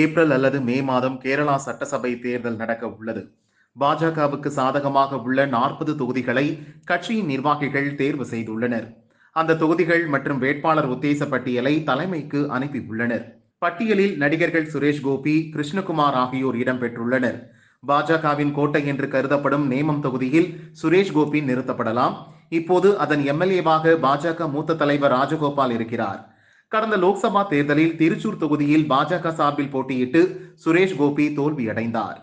April அல்லது மே மாதம் கேரளா சட்டசபை தேர்தல் நடக்க உள்ளது பாஜகவுக்கு சாதகமாக உள்ள நாற்பது தொகுதிகளை கட்சியின் நிர்வாகிகள் தேர்வு செய்துள்ளனர் அந்த தொகுதிகள் மற்றும் வேட்பாளர் உத்தேச பட்டியலை தலைமைக்கு அனுப்பியுள்ளனர் பட்டியலில் நடிகர்கள் சுரேஷ் கோபி கிருஷ்ணகுமார் ஆகியோர் இடம்பெற்றுள்ளனர் பாஜகவின் கோட்டை என்று கருதப்படும் நேமம் தொகுதியில் சுரேஷ் கோபி நிறுத்தப்படலாம் இப்போது அதன் எம்எல்ஏவாக பாஜக மூத்த தலைவர் ராஜகோபால் இருக்கிறார் கடந்த லோக்சபா தேர்தலில் திருச்சூர் தொகுதியில் பாஜக சார்பில் போட்டியிட்டு சுரேஷ் கோபி தோல்வியடைந்தார்